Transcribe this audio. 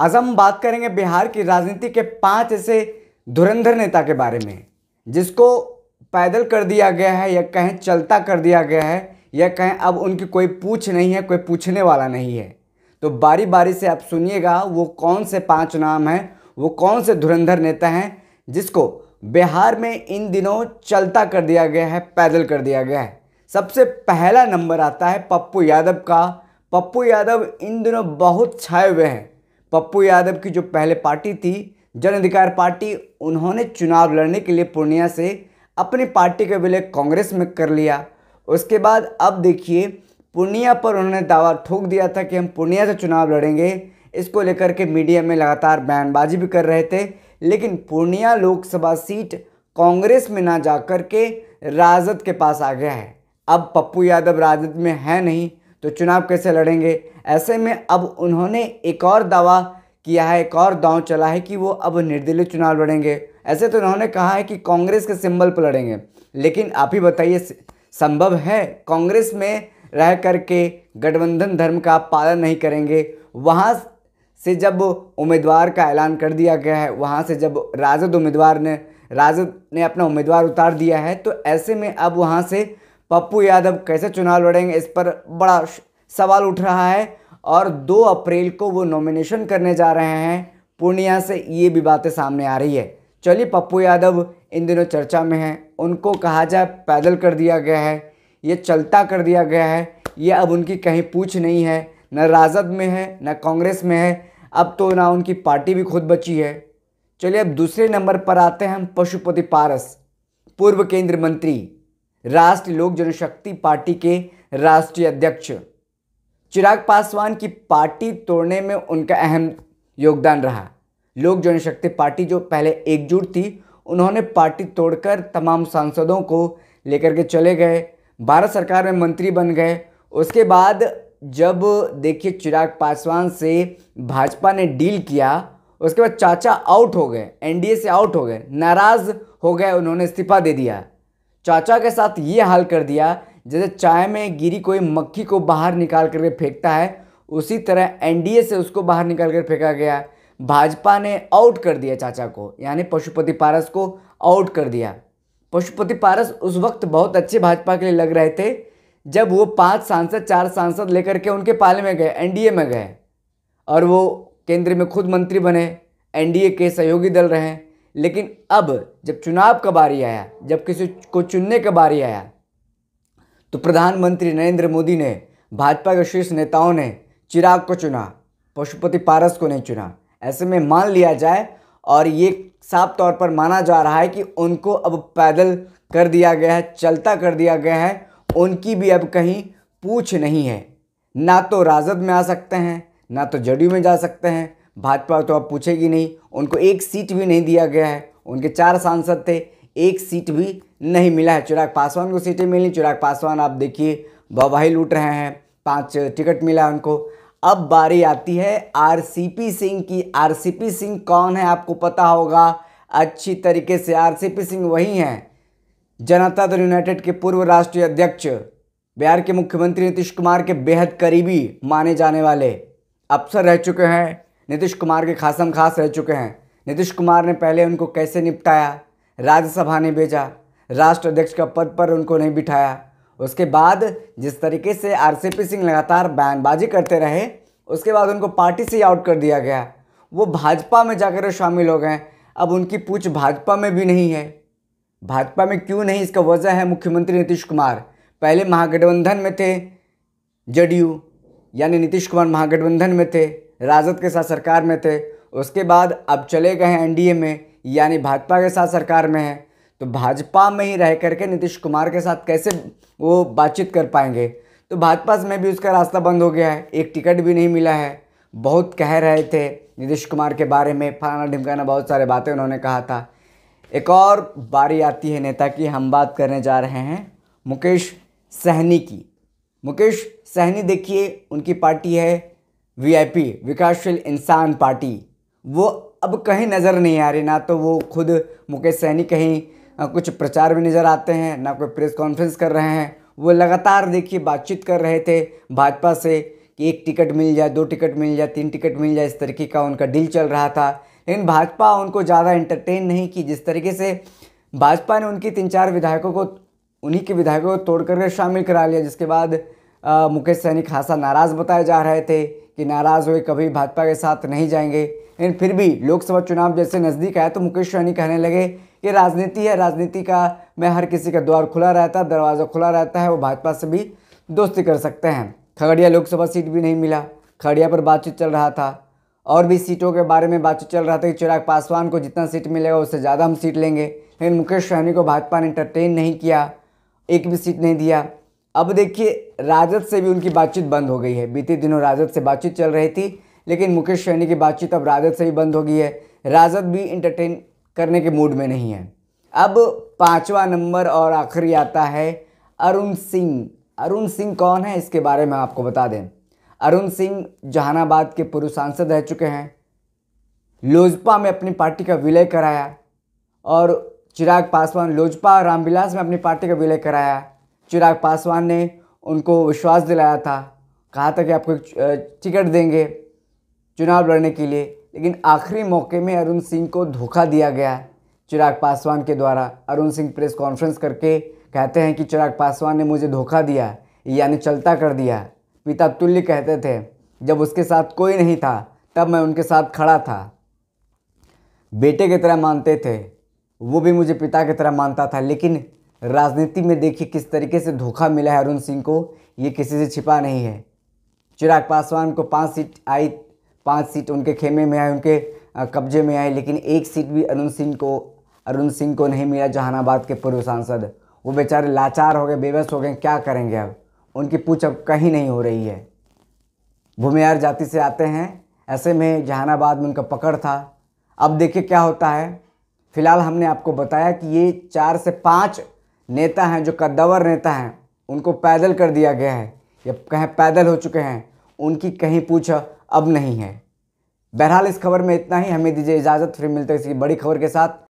आज हम बात करेंगे बिहार की राजनीति के पांच ऐसे धुरंधर नेता के बारे में जिसको पैदल कर दिया गया है या कहें चलता कर दिया गया है या कहें अब उनकी कोई पूछ नहीं है कोई पूछने वाला नहीं है तो बारी बारी से आप सुनिएगा वो कौन से पांच नाम हैं वो कौन से धुरंधर नेता हैं जिसको बिहार में इन दिनों चलता कर दिया गया है पैदल कर दिया गया है सबसे पहला नंबर आता है पप्पू यादव का पप्पू यादव इन दिनों बहुत छाए हुए हैं पप्पू यादव की जो पहले पार्टी थी जन अधिकार पार्टी उन्होंने चुनाव लड़ने के लिए पूर्णिया से अपनी पार्टी का विलय कांग्रेस में कर लिया उसके बाद अब देखिए पूर्णिया पर उन्होंने दावा ठोक दिया था कि हम पूर्णिया से चुनाव लड़ेंगे इसको लेकर के मीडिया में लगातार बयानबाजी भी कर रहे थे लेकिन पूर्णिया लोकसभा सीट कांग्रेस में ना जा कर के राजद के पास आ गया है अब पप्पू यादव राजद में है नहीं तो चुनाव कैसे लड़ेंगे ऐसे में अब उन्होंने एक और दावा किया है एक और दांव चला है कि वो अब निर्दलीय चुनाव लड़ेंगे ऐसे तो उन्होंने कहा है कि कांग्रेस के सिंबल पर लड़ेंगे लेकिन आप ही बताइए संभव है कांग्रेस में रह करके गठबंधन धर्म का पालन नहीं करेंगे वहाँ से जब उम्मीदवार का ऐलान कर दिया गया है वहाँ से जब राजद उम्मीदवार ने राजद ने अपना उम्मीदवार उतार दिया है तो ऐसे में अब वहाँ से पप्पू यादव कैसे चुनाव लड़ेंगे इस पर बड़ा सवाल उठ रहा है और 2 अप्रैल को वो नॉमिनेशन करने जा रहे हैं पूर्णिया से ये भी बातें सामने आ रही है चलिए पप्पू यादव इन दिनों चर्चा में हैं उनको कहा जाए पैदल कर दिया गया है ये चलता कर दिया गया है ये अब उनकी कहीं पूछ नहीं है न राजद में है न कांग्रेस में है अब तो ना उनकी पार्टी भी खुद बची है चलिए अब दूसरे नंबर पर आते हैं हम पशुपति पारस पूर्व केंद्रीय मंत्री राष्ट्रीय लोक जनशक्ति पार्टी के राष्ट्रीय अध्यक्ष चिराग पासवान की पार्टी तोड़ने में उनका अहम योगदान रहा लोक जनशक्ति पार्टी जो पहले एकजुट थी उन्होंने पार्टी तोड़कर तमाम सांसदों को लेकर के चले गए भारत सरकार में मंत्री बन गए उसके बाद जब देखिए चिराग पासवान से भाजपा ने डील किया उसके बाद चाचा आउट हो गए एनडीए से आउट हो गए नाराज़ हो गए उन्होंने इस्तीफा दे दिया चाचा के साथ ये हाल कर दिया जैसे चाय में गिरी कोई मक्खी को बाहर निकाल करके फेंकता है उसी तरह एनडीए से उसको बाहर निकाल कर फेंका गया भाजपा ने आउट कर दिया चाचा को यानी पशुपति पारस को आउट कर दिया पशुपति पारस उस वक्त बहुत अच्छे भाजपा के लिए लग रहे थे जब वो पांच सांसद चार सांसद लेकर के उनके पाले में गए एनडीए में गए और वो केंद्र में खुद मंत्री बने एनडीए के सहयोगी दल रहे लेकिन अब जब चुनाव का बारी आया जब किसी को चुनने का बारी आया तो प्रधानमंत्री नरेंद्र मोदी ने भाजपा के शीर्ष नेताओं ने चिराग को चुना पशुपति पारस को नहीं चुना ऐसे में मान लिया जाए और ये साफ तौर पर माना जा रहा है कि उनको अब पैदल कर दिया गया है चलता कर दिया गया है उनकी भी अब कहीं पूछ नहीं है ना तो राजद में आ सकते हैं ना तो जदयू में जा सकते हैं भाजपा तो अब पूछेगी नहीं उनको एक सीट भी नहीं दिया गया है उनके चार सांसद थे एक सीट भी नहीं मिला है चिराग पासवान को सीटें मिली चिराग पासवान आप देखिए बवाही लूट रहे हैं पांच टिकट मिला है उनको अब बारी आती है आरसीपी सिंह की आरसीपी सिंह कौन है आपको पता होगा अच्छी तरीके से आरसीपी सिंह वही हैं जनता दल यूनाइटेड के पूर्व राष्ट्रीय अध्यक्ष बिहार के मुख्यमंत्री नीतीश कुमार के बेहद करीबी माने जाने वाले अफसर रह चुके हैं नीतीश कुमार के खासम खास रह चुके हैं नीतीश कुमार ने पहले उनको कैसे निपटाया राज्यसभा ने भेजा राष्ट्र अध्यक्ष का पद पर उनको नहीं बिठाया उसके बाद जिस तरीके से आरसीपी सिंह लगातार बयानबाजी करते रहे उसके बाद उनको पार्टी से आउट कर दिया गया वो भाजपा में जाकर शामिल हो गए अब उनकी पूछ भाजपा में भी नहीं है भाजपा में क्यों नहीं इसका वजह है मुख्यमंत्री नीतीश कुमार पहले महागठबंधन में थे जेडीयू यानी नीतीश कुमार महागठबंधन में थे राजद के साथ सरकार में थे उसके बाद अब चले गए हैं एनडीए में यानी भाजपा के साथ सरकार में हैं तो भाजपा में ही रह करके नीतीश कुमार के साथ कैसे वो बातचीत कर पाएंगे तो भाजपा में भी उसका रास्ता बंद हो गया है एक टिकट भी नहीं मिला है बहुत कह रहे थे नीतीश कुमार के बारे में फलाना ढिमकाना बहुत सारे बातें उन्होंने कहा था एक और बारी आती है नेता की हम बात करने जा रहे हैं मुकेश सहनी की मुकेश सहनी देखिए उनकी पार्टी है वीआईपी विकासशील इंसान पार्टी वो अब कहीं नज़र नहीं आ रही ना तो वो खुद मुकेश सैनी कहीं कुछ प्रचार में नज़र आते हैं ना कोई प्रेस कॉन्फ्रेंस कर रहे हैं वो लगातार देखिए बातचीत कर रहे थे भाजपा से कि एक टिकट मिल जाए दो टिकट मिल जाए तीन टिकट मिल जाए इस तरीके का उनका डील चल रहा था लेकिन भाजपा उनको ज़्यादा इंटरटेन नहीं की जिस तरीके से भाजपा ने उनकी तीन चार विधायकों को उन्हीं के विधायकों को तोड़ करके शामिल करा लिया जिसके बाद मुकेश सहनी खासा नाराज़ बताए जा रहे थे कि नाराज़ हुए कभी भाजपा के साथ नहीं जाएंगे लेकिन फिर भी लोकसभा चुनाव जैसे नज़दीक आया तो मुकेश सहनी कहने लगे कि राजनीति है राजनीति का मैं हर किसी का द्वार खुला रहता है दरवाज़ा खुला रहता है वो भाजपा से भी दोस्ती कर सकते हैं खगड़िया लोकसभा सीट भी नहीं मिला खगड़िया पर बातचीत चल रहा था और भी सीटों के बारे में बातचीत चल रहा था कि चिराग पासवान को जितना सीट मिलेगा उससे ज़्यादा हम सीट लेंगे लेकिन मुकेश सहनी को भाजपा ने इंटरटेन नहीं किया एक भी सीट नहीं दिया अब देखिए राजद से भी उनकी बातचीत बंद हो गई है बीते दिनों राजद से बातचीत चल रही थी लेकिन मुकेश सहनी की बातचीत अब राजद से भी बंद हो गई है राजद भी इंटरटेन करने के मूड में नहीं है अब पाँचवा नंबर और आखिरी आता है अरुण सिंह अरुण सिंह कौन है इसके बारे में आपको बता दें अरुण सिंह जहानाबाद के पूर्व सांसद रह चुके हैं लोजपा में अपनी पार्टी का विलय कराया और चिराग पासवान लोजपा और रामविलास में अपनी पार्टी का विलय कराया चिराग पासवान ने उनको विश्वास दिलाया था कहा था कि आपको टिकट देंगे चुनाव लड़ने के लिए लेकिन आखिरी मौके में अरुण सिंह को धोखा दिया गया है चिराग पासवान के द्वारा अरुण सिंह प्रेस कॉन्फ्रेंस करके कहते हैं कि चिराग पासवान ने मुझे धोखा दिया यानी चलता कर दिया पिता तुल्य कहते थे जब उसके साथ कोई नहीं था तब मैं उनके साथ खड़ा था बेटे की तरह मानते थे वो भी मुझे पिता की तरह मानता था लेकिन राजनीति में देखिए किस तरीके से धोखा मिला है अरुण सिंह को ये किसी से छिपा नहीं है चिराग पासवान को पाँच सीट आई पाँच सीट उनके खेमे में आई उनके कब्जे में आई लेकिन एक सीट भी अरुण सिंह को अरुण सिंह को नहीं मिला जहानाबाद के पूर्व सांसद वो बेचारे लाचार हो गए बेबस हो गए क्या करेंगे अब उनकी पूछ अब कहीं नहीं हो रही है भूमिहार जाति से आते हैं ऐसे में जहानाबाद में उनका पकड़ था अब देखिए क्या होता है फिलहाल हमने आपको बताया कि ये चार से पाँच नेता हैं जो कद्दावर नेता हैं उनको पैदल कर दिया गया है या कहें पैदल हो चुके हैं उनकी कहीं पूछ अब नहीं है बहरहाल इस खबर में इतना ही हमें दीजिए इजाज़त फिर मिलते किसी बड़ी खबर के साथ